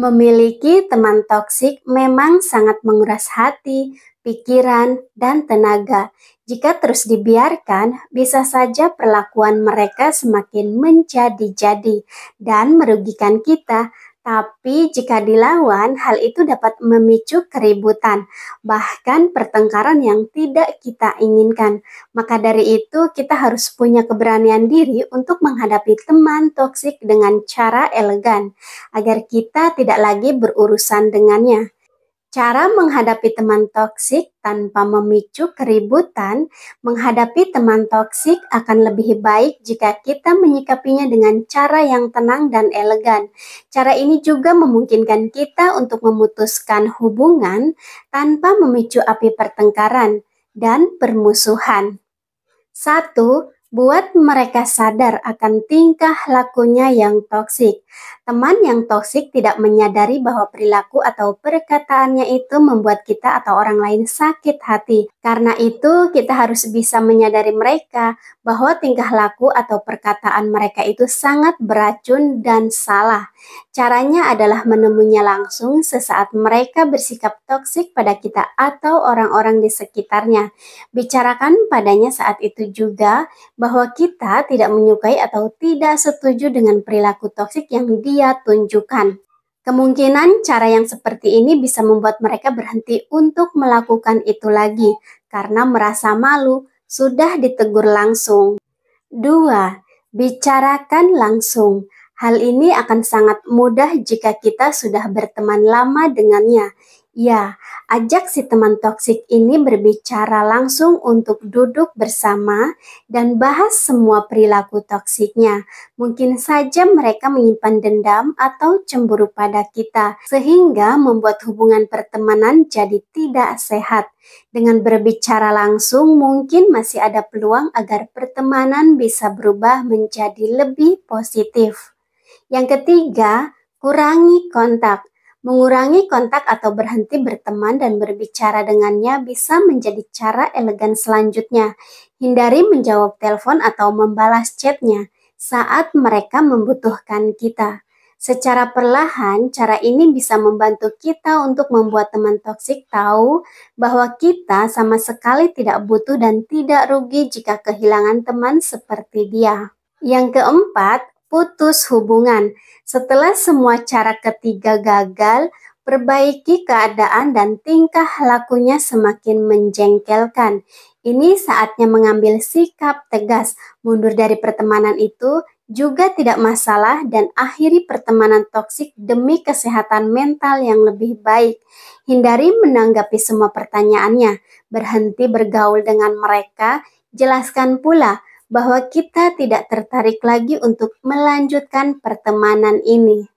Memiliki teman toksik memang sangat menguras hati, pikiran, dan tenaga. Jika terus dibiarkan, bisa saja perlakuan mereka semakin menjadi-jadi dan merugikan kita tapi jika dilawan, hal itu dapat memicu keributan, bahkan pertengkaran yang tidak kita inginkan. Maka dari itu, kita harus punya keberanian diri untuk menghadapi teman toksik dengan cara elegan, agar kita tidak lagi berurusan dengannya. Cara menghadapi teman toksik tanpa memicu keributan, menghadapi teman toksik akan lebih baik jika kita menyikapinya dengan cara yang tenang dan elegan. Cara ini juga memungkinkan kita untuk memutuskan hubungan tanpa memicu api pertengkaran dan permusuhan. 1 buat mereka sadar akan tingkah lakunya yang toksik. Teman yang toksik tidak menyadari bahwa perilaku atau perkataannya itu membuat kita atau orang lain sakit hati. Karena itu, kita harus bisa menyadari mereka bahwa tingkah laku atau perkataan mereka itu sangat beracun dan salah. Caranya adalah menemunya langsung sesaat mereka bersikap toksik pada kita atau orang-orang di sekitarnya. Bicarakan padanya saat itu juga bahwa kita tidak menyukai atau tidak setuju dengan perilaku toksik yang dia tunjukkan. Kemungkinan cara yang seperti ini bisa membuat mereka berhenti untuk melakukan itu lagi karena merasa malu sudah ditegur langsung. 2. Bicarakan langsung. Hal ini akan sangat mudah jika kita sudah berteman lama dengannya. Ya, Ajak si teman toksik ini berbicara langsung untuk duduk bersama dan bahas semua perilaku toksiknya. Mungkin saja mereka menyimpan dendam atau cemburu pada kita, sehingga membuat hubungan pertemanan jadi tidak sehat. Dengan berbicara langsung, mungkin masih ada peluang agar pertemanan bisa berubah menjadi lebih positif. Yang ketiga, kurangi kontak. Mengurangi kontak atau berhenti berteman dan berbicara dengannya bisa menjadi cara elegan selanjutnya. Hindari menjawab telepon atau membalas chatnya saat mereka membutuhkan kita. Secara perlahan, cara ini bisa membantu kita untuk membuat teman toksik tahu bahwa kita sama sekali tidak butuh dan tidak rugi jika kehilangan teman seperti dia. Yang keempat, putus hubungan. Setelah semua cara ketiga gagal, perbaiki keadaan dan tingkah lakunya semakin menjengkelkan. Ini saatnya mengambil sikap tegas, mundur dari pertemanan itu juga tidak masalah dan akhiri pertemanan toksik demi kesehatan mental yang lebih baik. Hindari menanggapi semua pertanyaannya, berhenti bergaul dengan mereka, jelaskan pula bahwa kita tidak tertarik lagi untuk melanjutkan pertemanan ini.